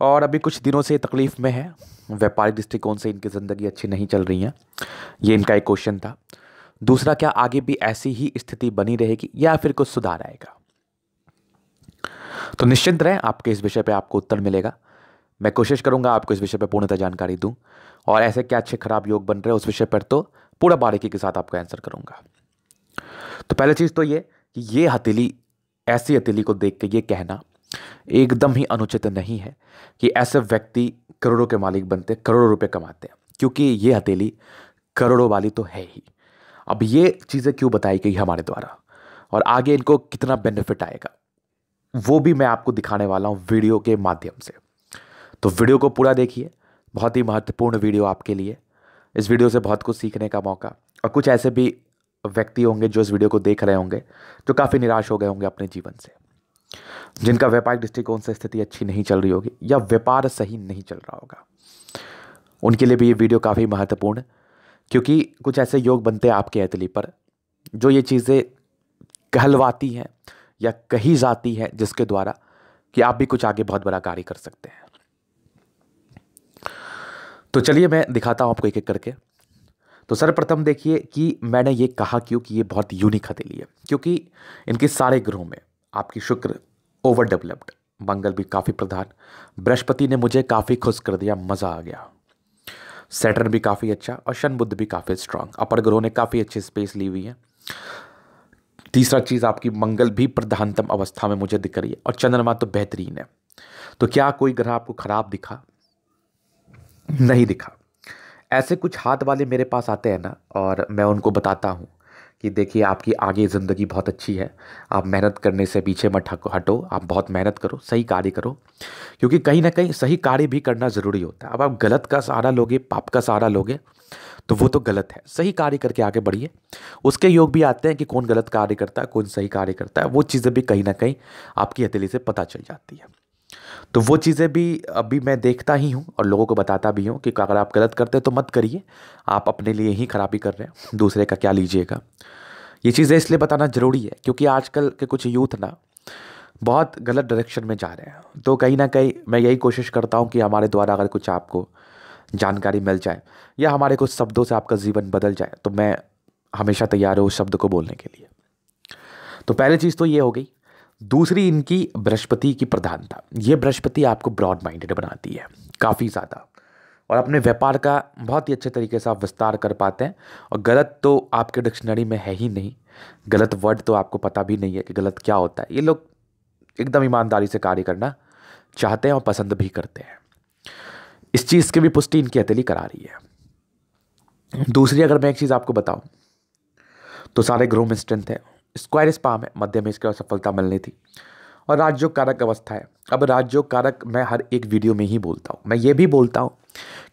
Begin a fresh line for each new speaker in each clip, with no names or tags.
और अभी कुछ दिनों से तकलीफ़ में है व्यापारिक दृष्टिकोण से इनकी ज़िंदगी अच्छी नहीं चल रही है ये इनका एक क्वेश्चन था दूसरा क्या आगे भी ऐसी ही स्थिति बनी रहेगी या फिर कुछ सुधार आएगा तो निश्चिंत रहें आपके इस विषय पे आपको उत्तर मिलेगा मैं कोशिश करूंगा आपको इस विषय पर पूर्णतः जानकारी दूं और ऐसे क्या अच्छे खराब योग बन रहे हैं उस विषय पर तो पूरा बारीकी के साथ आपको आंसर करूंगा तो पहली चीज़ तो ये कि ये हथेली ऐसी हथेली को देख के ये कहना एकदम ही अनुचित नहीं है कि ऐसे व्यक्ति करोड़ों के मालिक बनते करोड़ों रुपए कमाते हैं क्योंकि ये हथेली करोड़ों वाली तो है ही अब ये चीज़ें क्यों बताई गई हमारे द्वारा और आगे इनको कितना बेनिफिट आएगा वो भी मैं आपको दिखाने वाला हूँ वीडियो के माध्यम से तो वीडियो को पूरा देखिए बहुत ही महत्वपूर्ण वीडियो आपके लिए इस वीडियो से बहुत कुछ सीखने का मौका और कुछ ऐसे भी व्यक्ति होंगे जो इस वीडियो को देख रहे होंगे जो काफ़ी निराश हो गए होंगे अपने जीवन से जिनका व्यापारिक दृष्टिकोण से स्थिति अच्छी नहीं चल रही होगी या व्यापार सही नहीं चल रहा होगा उनके लिए भी ये वीडियो काफ़ी महत्वपूर्ण क्योंकि कुछ ऐसे योग बनते हैं आपके ऐतली पर जो ये चीज़ें कहलवाती हैं या कही जाती है जिसके द्वारा कि आप भी कुछ आगे बहुत बड़ा कार्य कर सकते हैं तो चलिए मैं दिखाता हूँ आपको एक एक करके तो सर्वप्रथम देखिए कि मैंने ये कहा क्यों कि ये बहुत यूनिक हथेली है क्योंकि इनके सारे ग्रहों में आपकी शुक्र ओवर डेवलप्ड मंगल भी काफ़ी प्रधान बृहस्पति ने मुझे काफ़ी खुश कर दिया मज़ा आ गया सैटर्न भी काफ़ी अच्छा और शन बुद्ध भी काफ़ी स्ट्रांग अपर ग्रहों ने काफ़ी अच्छी स्पेस ली हुई है तीसरा चीज़ आपकी मंगल भी प्रधानतम अवस्था में मुझे दिख रही है और चंद्रमा तो बेहतरीन है तो क्या कोई ग्रह आपको खराब दिखा नहीं दिखा ऐसे कुछ हाथ वाले मेरे पास आते हैं ना और मैं उनको बताता हूँ कि देखिए आपकी आगे ज़िंदगी बहुत अच्छी है आप मेहनत करने से पीछे मत हटो आप बहुत मेहनत करो सही कार्य करो क्योंकि कहीं ना कहीं सही कार्य भी करना ज़रूरी होता है अब आप गलत का सहारा लोगे पाप का सहारा लोगे तो वो तो गलत है सही कार्य करके आगे बढ़िए उसके योग भी आते हैं कि कौन गलत कार्य करता है कौन सही कार्य करता है वो चीज़ें भी कहीं ना कहीं आपकी हथेली से पता चल जाती है तो वो चीज़ें भी अभी मैं देखता ही हूँ और लोगों को बताता भी हूँ कि अगर आप गलत करते हैं तो मत करिए आप अपने लिए ही खराबी कर रहे हैं दूसरे का क्या लीजिएगा ये चीज़ें इसलिए बताना ज़रूरी है क्योंकि आजकल के कुछ यूथ ना बहुत गलत डायरेक्शन में जा रहे हैं तो कहीं ना कहीं मैं यही कोशिश करता हूँ कि हमारे द्वारा अगर कुछ आपको जानकारी मिल जाए या हमारे कुछ शब्दों से आपका जीवन बदल जाए तो मैं हमेशा तैयार हूँ उस शब्द को बोलने के लिए तो पहली चीज़ तो ये हो गई दूसरी इनकी बृहस्पति की प्रधानता ये बृहस्पति आपको ब्रॉड माइंडेड बनाती है काफ़ी ज़्यादा और अपने व्यापार का बहुत ही अच्छे तरीके से आप विस्तार कर पाते हैं और गलत तो आपके डिक्शनरी में है ही नहीं गलत वर्ड तो आपको पता भी नहीं है कि गलत क्या होता है ये लोग एकदम ईमानदारी से कार्य करना चाहते हैं और पसंद भी करते हैं इस चीज़ की भी पुष्टि इनकी हथेली करा रही है दूसरी अगर मैं एक चीज़ आपको बताऊँ तो सारे ग्रो में स्ट्रेंथ है स्क्वायर स्पा में मध्य में इसकी सफलता मिलनी थी और राज्यों कारक अवस्था है अब राज्यों कारक मैं हर एक वीडियो में ही बोलता हूँ मैं ये भी बोलता हूँ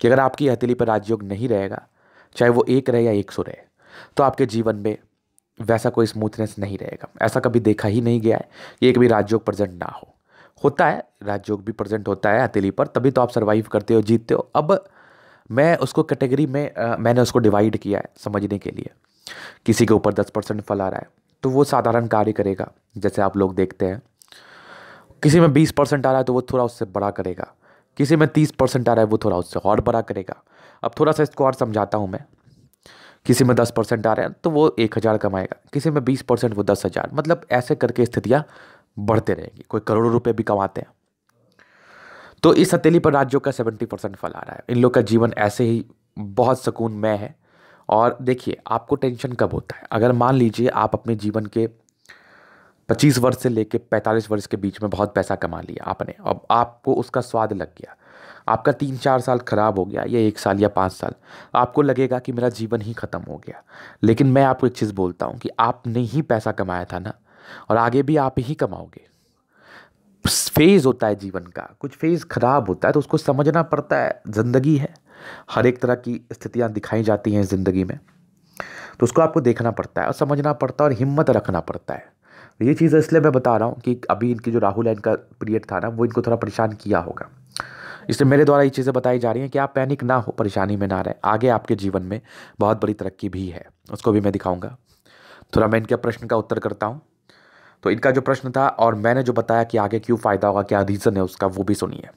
कि अगर आपकी हथेली पर राजयोग नहीं रहेगा चाहे वो एक रहे या एक सौ रहे तो आपके जीवन में वैसा कोई स्मूथनेस नहीं रहेगा ऐसा कभी देखा ही नहीं गया है कि एक भी राजयोग प्रजेंट ना हो होता है राजयोग भी प्रजेंट होता है हथेली पर तभी तो आप सर्वाइव करते हो जीतते हो अब मैं उसको कैटेगरी में आ, मैंने उसको डिवाइड किया है समझने के लिए किसी के ऊपर दस परसेंट फल आ रहा है तो वो साधारण कार्य करेगा जैसे आप लोग देखते हैं किसी में बीस परसेंट आ रहा है तो वो थोड़ा उससे बड़ा करेगा किसी में तीस परसेंट आ रहा है वो थोड़ा उससे और बड़ा करेगा अब थोड़ा सा इसको और समझाता हूँ मैं किसी में दस परसेंट आ रहे हैं तो वो एक हज़ार कमाएगा किसी में बीस परसेंट वो दस हज़ार मतलब ऐसे करके स्थितियाँ बढ़ते रहेंगी कोई करोड़ों रुपये भी कमाते हैं तो इस हथेली पर राज्यों का सेवेंटी परसेंट फल आ रहा है इन लोग का जीवन ऐसे ही बहुत सुकूनमय है और देखिए आपको टेंशन कब होता है अगर मान लीजिए आप अपने जीवन के 25 वर्ष से लेके 45 वर्ष के बीच में बहुत पैसा कमा लिया आपने अब आपको उसका स्वाद लग गया आपका तीन चार साल ख़राब हो गया या एक साल या पाँच साल आपको लगेगा कि मेरा जीवन ही ख़त्म हो गया लेकिन मैं आपको एक चीज़ बोलता हूँ कि आपने ही पैसा कमाया था ना और आगे भी आप ही कमाओगे फेज़ होता है जीवन का कुछ फेज़ ख़राब होता है तो उसको समझना पड़ता है ज़िंदगी है हर एक तरह की स्थितियाँ दिखाई जाती हैं ज़िंदगी में तो उसको आपको देखना पड़ता है और समझना पड़ता है और हिम्मत रखना पड़ता है तो ये चीज़ इसलिए मैं बता रहा हूँ कि अभी इनकी जो राहुल है इनका पीरियड था ना वो इनको थोड़ा परेशान किया होगा इसलिए मेरे द्वारा ये चीज़ें बताई जा रही हैं कि आप पैनिक ना हो परेशानी में ना रहें आगे आपके जीवन में बहुत बड़ी तरक्की भी है उसको भी मैं दिखाऊंगा थोड़ा मैं इनके प्रश्न का उत्तर करता हूँ तो इनका जो प्रश्न था और मैंने जो बताया कि आगे क्यों फ़ायदा होगा क्या रीज़न है उसका वो भी सुनिए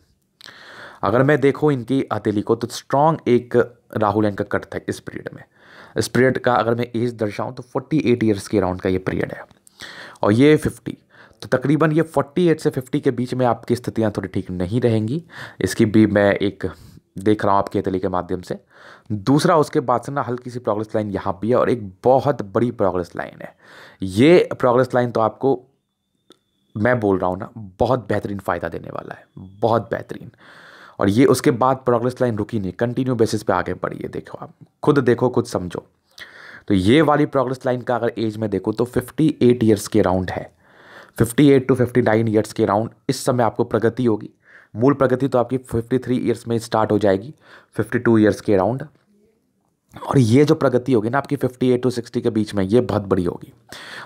अगर मैं देखूँ इनकी हथेली को तो स्ट्रॉन्ग एक राहुल एंड का कट था इस पीरियड में इस पीरियड का अगर मैं एज दर्शाऊँ तो फोर्टी एट ईयर्स के अराउंड का ये पीरियड है और ये फिफ्टी तो तकरीबन ये 48 से 50 के बीच में आपकी स्थितियाँ थोड़ी ठीक नहीं रहेंगी इसकी भी मैं एक देख रहा हूँ आपकी हथेली के माध्यम से दूसरा उसके बाद से ना हल्की सी प्रोग्रेस लाइन यहाँ भी है और एक बहुत बड़ी प्रोग्रेस लाइन है ये प्रोग्रेस लाइन तो आपको मैं बोल रहा हूँ ना बहुत बेहतरीन फ़ायदा देने वाला है बहुत बेहतरीन और ये उसके बाद प्रोग्रेस लाइन रुकी नहीं कंटिन्यू बेसिस पे आगे बढ़ी है देखो आप खुद देखो खुद समझो तो ये वाली प्रोग्रेस लाइन का अगर एज में देखो तो 58 ईयर्स के राउंड है 58 टू फिफ्टी नाइन ईयर्स के राउंड इस समय आपको प्रगति होगी मूल प्रगति तो आपकी 53 ईयर्स में स्टार्ट हो जाएगी 52 ईयर्स के राउंड और ये जो प्रगति होगी ना आपकी 58 टू 60 के बीच में ये बहुत बड़ी होगी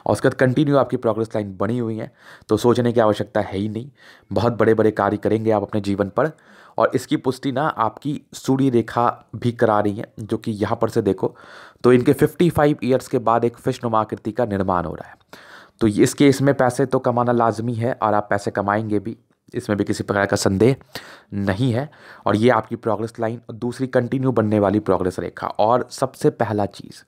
और उसके बाद कंटिन्यू आपकी प्रोग्रेस लाइन बनी हुई है तो सोचने की आवश्यकता है ही नहीं बहुत बड़े बड़े कार्य करेंगे आप अपने जीवन पर और इसकी पुष्टि ना आपकी सूर्य रेखा भी करा रही है जो कि यहाँ पर से देखो तो इनके 55 ईयर्स के बाद एक फिश नुमा आकृति का निर्माण हो रहा है तो इस केस में पैसे तो कमाना लाजमी है और आप पैसे कमाएंगे भी इसमें भी किसी प्रकार का संदेह नहीं है और ये आपकी प्रोग्रेस लाइन और दूसरी कंटिन्यू बनने वाली प्रोग्रेस रेखा और सबसे पहला चीज़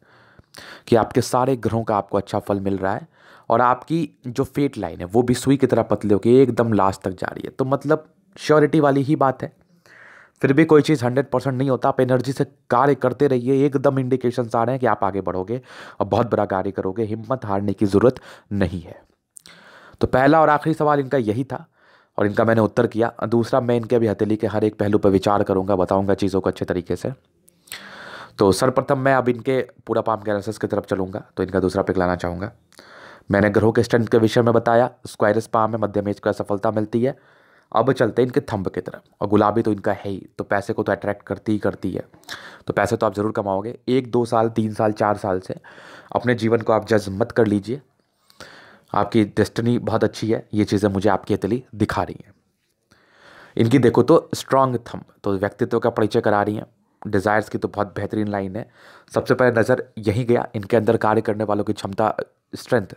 कि आपके सारे ग्रहों का आपको अच्छा फल मिल रहा है और आपकी जो फेट लाइन है वो भी सुई की तरह पतले होकर एकदम लास्ट तक जा रही है तो मतलब श्योरिटी वाली ही बात है फिर भी कोई चीज़ हंड्रेड परसेंट नहीं होता आप एनर्जी से कार्य करते रहिए एकदम इंडिकेशंस आ रहे हैं कि आप आगे बढ़ोगे और बहुत बड़ा कार्य करोगे हिम्मत हारने की ज़रूरत नहीं है तो पहला और आखिरी सवाल इनका यही था और इनका मैंने उत्तर किया दूसरा मैं इनके अभी हथेली के हर एक पहलू पर विचार करूँगा बताऊँगा चीज़ों को अच्छे तरीके से तो सर्वप्रथम मैं अब इनके पूरा पाम के एनालिसिस की तरफ चलूँगा तो इनका दूसरा पिक लाना चाहूँगा मैंने ग्रहों के स्टंट के विषय में बताया स्क्वायरस पाम में मध्यम एज को सफलता मिलती है अब चलते हैं इनके थंब की तरफ और गुलाबी तो इनका है ही तो पैसे को तो अट्रैक्ट करती ही करती है तो पैसे तो आप ज़रूर कमाओगे एक दो साल तीन साल चार साल से अपने जीवन को आप जज मत कर लीजिए आपकी डेस्टनी बहुत अच्छी है ये चीज़ें मुझे आपकी इतली दिखा रही हैं इनकी देखो तो स्ट्रांग थंब तो व्यक्तित्व का परिचय करा रही हैं डिज़ायर्स की तो बहुत बेहतरीन लाइन है सबसे पहले नज़र यहीं गया इनके अंदर कार्य करने वालों की क्षमता स्ट्रेंथ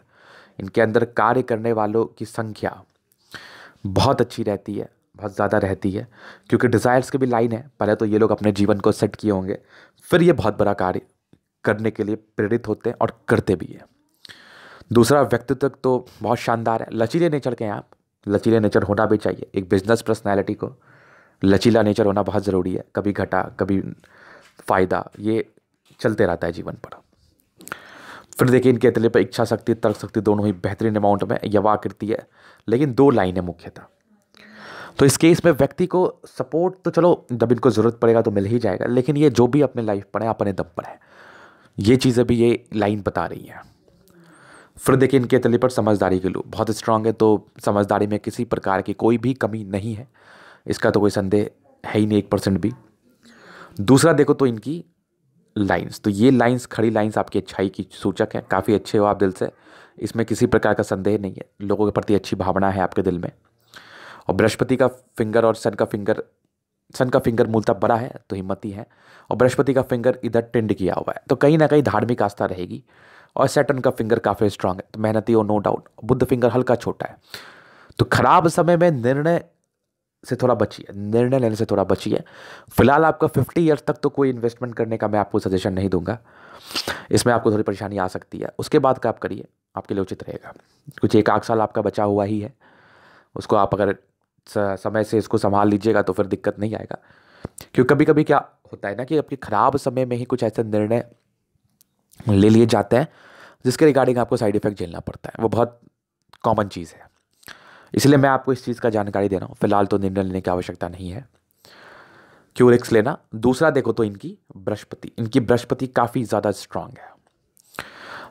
इनके अंदर कार्य करने वालों की संख्या बहुत अच्छी रहती है बहुत ज़्यादा रहती है क्योंकि डिज़ायर्स की भी लाइन है पहले तो ये लोग अपने जीवन को सेट किए होंगे फिर ये बहुत बड़ा कार्य करने के लिए प्रेरित होते हैं और करते भी हैं दूसरा व्यक्तित्व तो बहुत शानदार है लचीले नेचर के हैं आप लचीले नेचर होना भी चाहिए एक बिजनेस पर्सनैलिटी को लचीला नेचर होना बहुत ज़रूरी है कभी घटा कभी फ़ायदा ये चलते रहता है जीवन पर फिर देखिए इनके अतले पर इच्छा शक्ति तर्क शक्ति दोनों ही बेहतरीन अमाउंट में यवा करती है लेकिन दो लाइनें मुख्यतः तो इस केस में व्यक्ति को सपोर्ट तो चलो जब इनको ज़रूरत पड़ेगा तो मिल ही जाएगा लेकिन ये जो भी अपने लाइफ पर है अपने दम पर है ये चीज़ें भी ये लाइन बता रही है फिर देखिए इनके तले पर समझदारी के लोग बहुत स्ट्रांग है तो समझदारी में किसी प्रकार की कोई भी कमी नहीं है इसका तो कोई संदेह है ही नहीं एक परसेंट भी दूसरा देखो तो इनकी लाइंस तो ये लाइंस खड़ी लाइंस आपकी अच्छाई की सूचक है काफ़ी अच्छे हो आप दिल से इसमें किसी प्रकार का संदेह नहीं है लोगों के प्रति अच्छी भावना है आपके दिल में और बृहस्पति का फिंगर और सन का फिंगर सन का फिंगर मूलतः बड़ा है तो हिम्मती है और बृहस्पति का फिंगर इधर टेंड किया हुआ है तो कहीं ना कहीं धार्मिक आस्था रहेगी और सैटर्न का फिंगर काफ़ी स्ट्रांग है तो मेहनती हो नो डाउट बुद्ध फिंगर हल्का छोटा है तो खराब समय में निर्णय से थोड़ा बचिए निर्णय लेने से थोड़ा बचिए फिलहाल आपका फिफ्टी ईयर्स तक तो कोई इन्वेस्टमेंट करने का मैं आपको सजेशन नहीं दूंगा इसमें आपको थोड़ी परेशानी आ सकती है उसके बाद का आप करिए आपके लिए उचित रहेगा कुछ एक आध साल आपका बचा हुआ ही है उसको आप अगर समय से इसको संभाल लीजिएगा तो फिर दिक्कत नहीं आएगा क्योंकि कभी कभी क्या होता है ना कि आपके ख़राब समय में ही कुछ ऐसे निर्णय ले लिए जाते हैं जिसके रिगार्डिंग आपको साइड इफ़ेक्ट झेलना पड़ता है वो बहुत कॉमन चीज़ है इसलिए मैं आपको इस चीज़ का जानकारी दे रहा हूँ फिलहाल तो निर्णय लेने की आवश्यकता नहीं है क्यूरिक्स लेना दूसरा देखो तो इनकी बृहस्पति इनकी बृहस्पति काफ़ी ज़्यादा स्ट्रांग है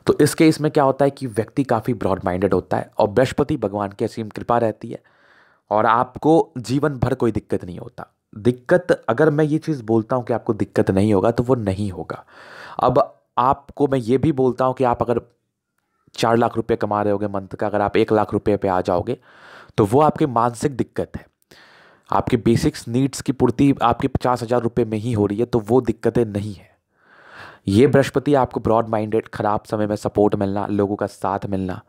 तो इस केस में क्या होता है कि व्यक्ति काफ़ी ब्रॉड माइंडेड होता है और बृहस्पति भगवान की असीम कृपा रहती है और आपको जीवन भर कोई दिक्कत नहीं होता दिक्कत अगर मैं ये चीज़ बोलता हूँ कि आपको दिक्कत नहीं होगा तो वो नहीं होगा अब आपको मैं ये भी बोलता हूँ कि आप अगर चार लाख रुपये कमा रहे होगे मंथ का अगर आप एक लाख रुपये पे आ जाओगे तो वो आपके मानसिक दिक्कत है आपके बेसिक्स नीड्स की पूर्ति आपके पचास हज़ार रुपये में ही हो रही है तो वो दिक्कतें नहीं है ये बृहस्पति आपको ब्रॉड माइंडेड ख़राब समय में सपोर्ट मिलना लोगों का साथ मिलना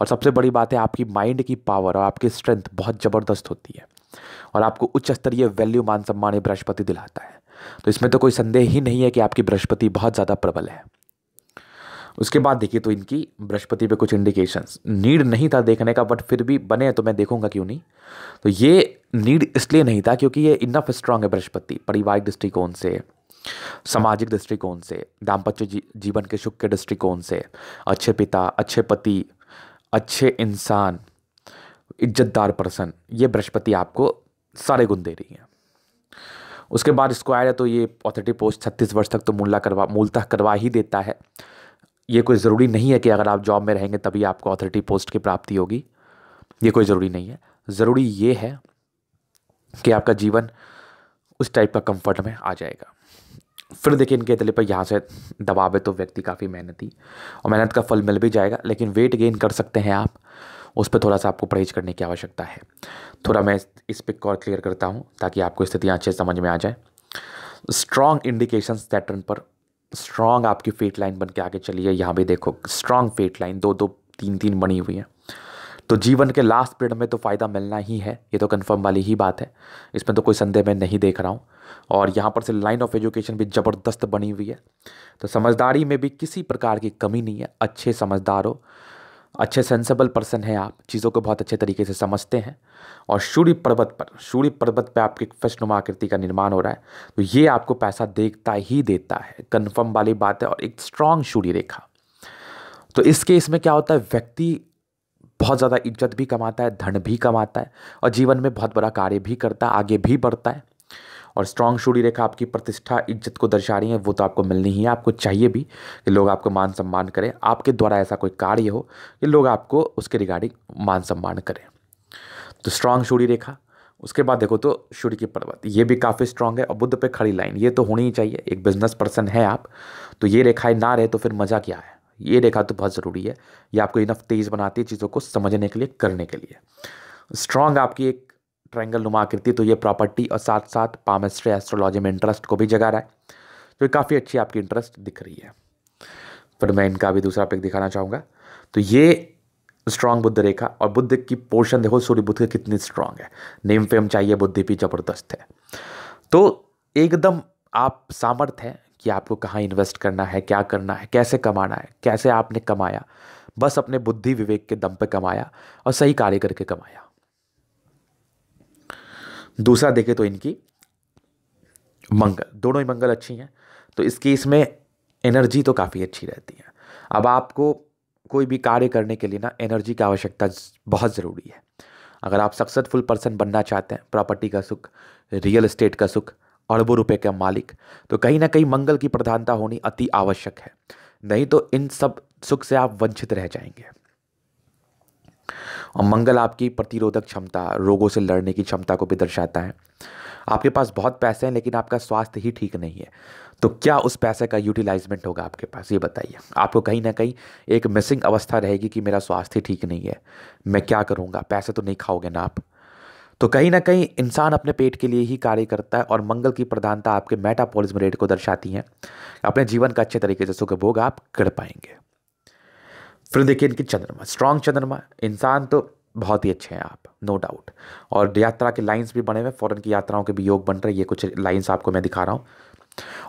और सबसे बड़ी बात है आपकी माइंड की पावर और आपकी स्ट्रेंथ बहुत ज़बरदस्त होती है और आपको उच्च स्तरीय वैल्यू मान सम्मान बृहस्पति दिलाता है तो इसमें तो कोई संदेह ही नहीं है कि आपकी बृहस्पति बहुत ज़्यादा प्रबल है उसके बाद देखिए तो इनकी बृहस्पति पे कुछ इंडिकेशंस नीड नहीं था देखने का बट फिर भी बने तो मैं देखूंगा क्यों नहीं तो ये नीड इसलिए नहीं था क्योंकि ये इनफ स्ट्रांग है बृहस्पति पारिवारिक दृष्टिकोण से सामाजिक दृष्टिकोण से दाम्पत्य जी, जीवन के सुख के दृष्टिकोण से अच्छे पिता अच्छे पति अच्छे इंसान इज्जतदार पर्सन ये बृहस्पति आपको सारे गुण दे रही है उसके बाद स्क्वायर है तो ये ऑथरिटी पोस्ट छत्तीस वर्ष तक तो मूल्ला करवा मूलतः करवा ही देता है ये कोई ज़रूरी नहीं है कि अगर आप जॉब में रहेंगे तभी आपको अथॉरिटी पोस्ट की प्राप्ति होगी ये कोई ज़रूरी नहीं है ज़रूरी ये है कि आपका जीवन उस टाइप का कंफर्ट में आ जाएगा फिर देखिए इनके तले पर यहाँ से दबाव है तो व्यक्ति काफ़ी मेहनती और मेहनत का फल मिल भी जाएगा लेकिन वेट गेन कर सकते हैं आप उस पर थोड़ा सा आपको परहेज करने की आवश्यकता है थोड़ा मैं इस पिक और क्लियर करता हूँ ताकि आपको स्थितियाँ अच्छे समझ में आ जाए स्ट्रॉन्ग इंडिकेशन पैटर्न पर स्ट्रॉन्ग आपकी फेट लाइन बन के आगे चली है यहाँ भी देखो स्ट्रॉन्ग फेट लाइन दो दो तीन तीन बनी हुई है तो जीवन के लास्ट पीरियड में तो फ़ायदा मिलना ही है ये तो कन्फर्म वाली ही बात है इसमें तो कोई संदेह मैं नहीं देख रहा हूँ और यहाँ पर से लाइन ऑफ एजुकेशन भी ज़बरदस्त बनी हुई है तो समझदारी में भी किसी प्रकार की कमी नहीं है अच्छे समझदार हो अच्छे सेंसेबल पर्सन हैं आप चीज़ों को बहुत अच्छे तरीके से समझते हैं और सूर्य पर्वत पर सूर्य पर्वत पे आपकी फशनुमा आकृति का निर्माण हो रहा है तो ये आपको पैसा देखता ही देता है कन्फर्म वाली बात है और एक स्ट्रांग सूर्य रेखा तो इस केस में क्या होता है व्यक्ति बहुत ज़्यादा इज्जत भी कमाता है धन भी कमाता है और जीवन में बहुत बड़ा कार्य भी करता है आगे भी बढ़ता है और स्ट्रांग शूड़ी रेखा आपकी प्रतिष्ठा इज्जत को दर्शा रही है वो तो आपको मिलनी ही है आपको चाहिए भी कि लोग आपको मान सम्मान करें आपके द्वारा ऐसा कोई कार्य हो कि लोग आपको उसके रिगार्डिंग मान सम्मान करें तो स्ट्रांग शूढ़ी रेखा उसके बाद देखो तो सूर्य की पर्वत ये भी काफ़ी स्ट्रांग है और बुद्ध पे खड़ी लाइन ये तो होनी ही चाहिए एक बिजनेस पर्सन है आप तो ये रेखाएं ना रहे तो फिर मज़ा क्या है ये रेखा तो बहुत ज़रूरी है ये आपको इनफ तेज बनाती है चीज़ों को समझने के लिए करने के लिए स्ट्रांग आपकी एक ट्रायंगल नुमा आकृति तो ये प्रॉपर्टी और साथ साथ पामेस्ट्री एस्ट्रोलॉजी में इंटरेस्ट को भी जगा रहा है तो ये काफ़ी अच्छी आपकी इंटरेस्ट दिख रही है फिर मैं इनका भी दूसरा पिक दिखाना चाहूँगा तो ये स्ट्रांग बुद्ध रेखा और बुद्ध की पोर्शन देखो सूर्य बुद्ध की कितनी स्ट्रांग है नेम फेम चाहिए बुद्धि भी ज़बरदस्त है तो एकदम आप सामर्थ हैं कि आपको कहाँ इन्वेस्ट करना है क्या करना है कैसे कमाना है कैसे आपने कमाया बस अपने बुद्धि विवेक के दम पे कमाया और सही कार्य करके कमाया दूसरा देखें तो इनकी मंगल दोनों ही मंगल अच्छी हैं तो इसकी इसमें एनर्जी तो काफ़ी अच्छी रहती है अब आपको कोई भी कार्य करने के लिए ना एनर्जी की आवश्यकता बहुत ज़रूरी है अगर आप सक्सेसफुल पर्सन बनना चाहते हैं प्रॉपर्टी का सुख रियल इस्टेट का सुख अरबों रुपए का मालिक तो कहीं ना कहीं मंगल की प्रधानता होनी अति आवश्यक है नहीं तो इन सब सुख से आप वंचित रह जाएंगे और मंगल आपकी प्रतिरोधक क्षमता रोगों से लड़ने की क्षमता को भी दर्शाता है आपके पास बहुत पैसे हैं लेकिन आपका स्वास्थ्य ही ठीक नहीं है तो क्या उस पैसे का यूटिलाइजमेंट होगा आपके पास ये बताइए आपको कहीं ना कहीं एक मिसिंग अवस्था रहेगी कि मेरा स्वास्थ्य ठीक नहीं है मैं क्या करूँगा पैसे तो नहीं खाओगे ना आप तो कहीं ना कहीं इंसान अपने पेट के लिए ही कार्य करता है और मंगल की प्रधानता आपके मेटापोलिज्म रेट को दर्शाती है अपने जीवन का अच्छे तरीके से सुख भोग आप कर पाएंगे फिर देखिए इनकी चंद्रमा स्ट्रांग चंद्रमा इंसान तो बहुत ही अच्छे हैं आप नो डाउट और यात्रा के लाइंस भी बने हुए फॉरन की यात्राओं के भी योग बन रहे ये कुछ लाइंस आपको मैं दिखा रहा हूँ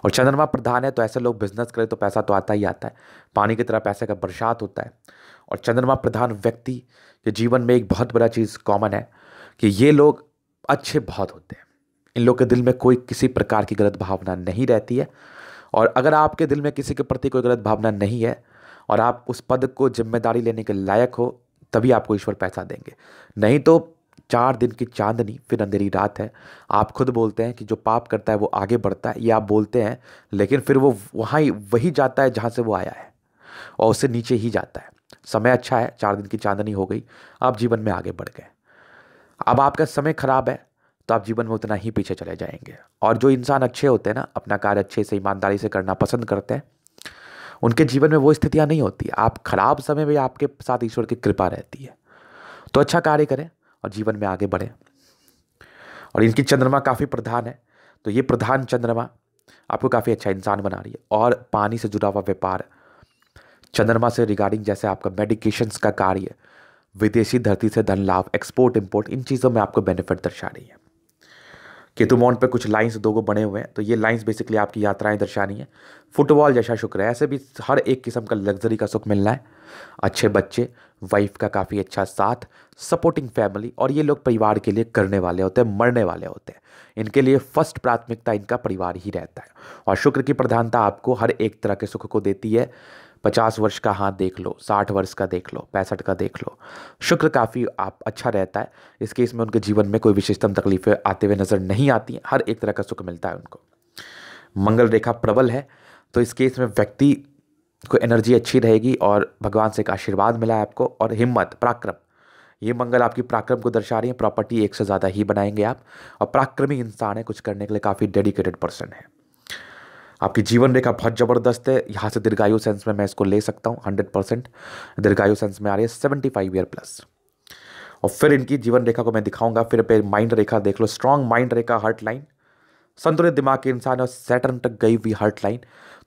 और चंद्रमा प्रधान है तो ऐसे लोग बिजनेस करें तो पैसा तो आता ही आता है पानी की तरह पैसे का बरसात होता है और चंद्रमा प्रधान व्यक्ति के जीवन में एक बहुत बड़ा चीज़ कॉमन है कि ये लोग अच्छे बहुत होते हैं इन लोग के दिल में कोई किसी प्रकार की गलत भावना नहीं रहती है और अगर आपके दिल में किसी के प्रति कोई गलत भावना नहीं है और आप उस पद को जिम्मेदारी लेने के लायक हो तभी आपको ईश्वर पैसा देंगे नहीं तो चार दिन की चांदनी फिर अंधेरी रात है आप खुद बोलते हैं कि जो पाप करता है वो आगे बढ़ता है ये आप बोलते हैं लेकिन फिर वो वहाँ ही वही जाता है जहाँ से वो आया है और उससे नीचे ही जाता है समय अच्छा है चार दिन की चांदनी हो गई आप जीवन में आगे बढ़ गए अब आपका समय ख़राब है तो आप जीवन में उतना ही पीछे चले जाएंगे और जो इंसान अच्छे होते हैं ना अपना कार्य अच्छे से ईमानदारी से करना पसंद करते हैं उनके जीवन में वो स्थितियाँ नहीं होती आप खराब समय में आपके साथ ईश्वर की कृपा रहती है तो अच्छा कार्य करें और जीवन में आगे बढ़ें और इनकी चंद्रमा काफ़ी प्रधान है तो ये प्रधान चंद्रमा आपको काफ़ी अच्छा इंसान बना रही है और पानी से जुड़ा हुआ व्यापार चंद्रमा से रिगार्डिंग जैसे आपका मेडिकेशंस का कार्य विदेशी धरती से धन लाभ एक्सपोर्ट इम्पोर्ट इन चीज़ों में आपको बेनिफिट दर्शा रही है केतुमौन पर कुछ लाइंस दो को बने हुए हैं तो ये लाइंस बेसिकली आपकी यात्राएं दर्शानी है फुटबॉल जैसा शुक्र है ऐसे भी हर एक किस्म का लग्जरी का सुख मिलना है अच्छे बच्चे वाइफ का काफ़ी अच्छा साथ सपोर्टिंग फैमिली और ये लोग परिवार के लिए करने वाले होते हैं मरने वाले होते हैं इनके लिए फर्स्ट प्राथमिकता इनका परिवार ही रहता है और शुक्र की प्रधानता आपको हर एक तरह के सुख को देती है पचास वर्ष का हाथ देख लो साठ वर्ष का देख लो पैंसठ का देख लो शुक्र काफ़ी आप अच्छा रहता है इस केस में उनके जीवन में कोई विशेषतम तकलीफें आते हुए नज़र नहीं आती हैं हर एक तरह का सुख मिलता है उनको मंगल रेखा प्रबल है तो इस केस में व्यक्ति को एनर्जी अच्छी रहेगी और भगवान से एक आशीर्वाद मिला है आपको और हिम्मत पराक्रम ये मंगल आपकी पराक्रम को दर्शा रही है प्रॉपर्टी एक से ज़्यादा ही बनाएंगे आप और पराक्रमी इंसान है कुछ करने के लिए काफ़ी डेडिकेटेड पर्सन है आपकी जीवन रेखा बहुत ज़बरदस्त है यहाँ से दीर्घायु सेंस में मैं इसको ले सकता हूँ हंड्रेड परसेंट दीर्घायु सेंस में आ रही है सेवेंटी फाइव ईयर प्लस और फिर इनकी जीवन रेखा को मैं दिखाऊंगा फिर माइंड रेखा देख लो स्ट्रांग माइंड रेखा हर्ट लाइन संतुलित दिमाग के इंसान और सैटर्न तक गई हुई हर्ट लाइन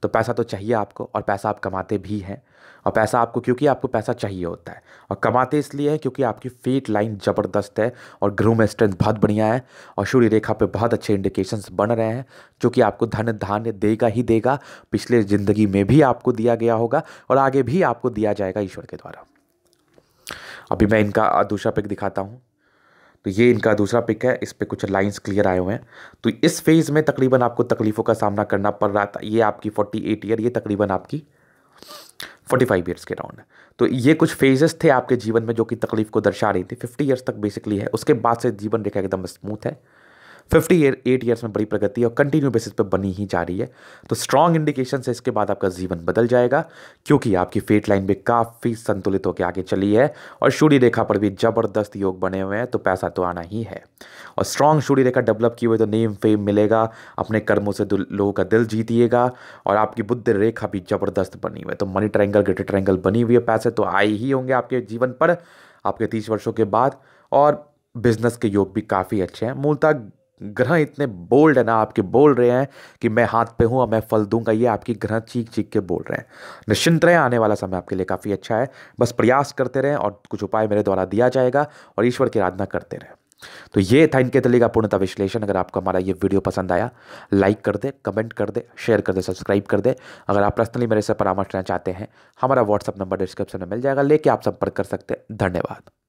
तो पैसा तो चाहिए आपको और पैसा आप कमाते भी हैं और पैसा आपको क्योंकि आपको पैसा चाहिए होता है और कमाते इसलिए है क्योंकि आपकी फेट लाइन ज़बरदस्त है और ग्रह में स्ट्रेंथ बहुत बढ़िया है और सूर्य रेखा पे बहुत अच्छे इंडिकेशंस बन रहे हैं जो कि आपको धन धान्य देगा ही देगा पिछले ज़िंदगी में भी आपको दिया गया होगा और आगे भी आपको दिया जाएगा ईश्वर के द्वारा अभी मैं इनका दूसरा पिक दिखाता हूँ तो ये इनका दूसरा पिक है इस पर कुछ लाइंस क्लियर आए हुए हैं तो इस फेज़ में तकरीबन आपको तकलीफ़ों का सामना करना पड़ रहा था ये आपकी फोर्टी एट ईयर ये तकरीबन आपकी फोर्टी फाइव ईयर्स के राउंड तो ये कुछ फेजेस थे आपके जीवन में जो कि तकलीफ को दर्शा रही थी फिफ्टी ईयर्स तक बेसिकली है उसके बाद से जीवन रेखा एकदम स्मूथ है फिफ्टी एट ईयर्स में बड़ी प्रगति और कंटिन्यू बेसिस पर बनी ही जा रही है तो स्ट्रॉन्ग इंडिकेशन से इसके बाद आपका जीवन बदल जाएगा क्योंकि आपकी फेट लाइन भी काफ़ी संतुलित होकर आगे चली है और शूरी रेखा पर भी ज़बरदस्त योग बने हुए हैं तो पैसा तो आना ही है और स्ट्रॉन्ग शूरी रेखा डेवलप की हुई तो नेम फेम मिलेगा अपने कर्मों से लोगों का दिल जीतिएगा और आपकी बुद्ध रेखा भी ज़बरदस्त बनी हुई है तो मनी ट्रैंगल ग्रेटर ट्रैंगल बनी हुई है पैसे तो आए ही होंगे आपके जीवन पर आपके तीस वर्षों के बाद और बिजनेस के योग भी काफ़ी अच्छे हैं मूलतः ग्रह इतने बोल्ड है ना आपके बोल रहे हैं कि मैं हाथ पे हूँ और मैं फल दूंगा ये आपकी ग्रह चीख चीख के बोल रहे हैं निश्चिंत रहें आने वाला समय आपके लिए काफ़ी अच्छा है बस प्रयास करते रहें और कुछ उपाय मेरे द्वारा दिया जाएगा और ईश्वर की आराधना करते रहें तो ये था इनके तली का पूर्णता विश्लेषण अगर आपको हमारा ये वीडियो पसंद आया लाइक कर दे कमेंट कर दे शेयर कर दे सब्सक्राइब कर दे अगर आप पर्सनली मेरे से परामर्श लेना चाहते हैं हमारा व्हाट्सअप नंबर डिस्क्रिप्शन में मिल जाएगा लेके आप संपर्क कर सकते हैं धन्यवाद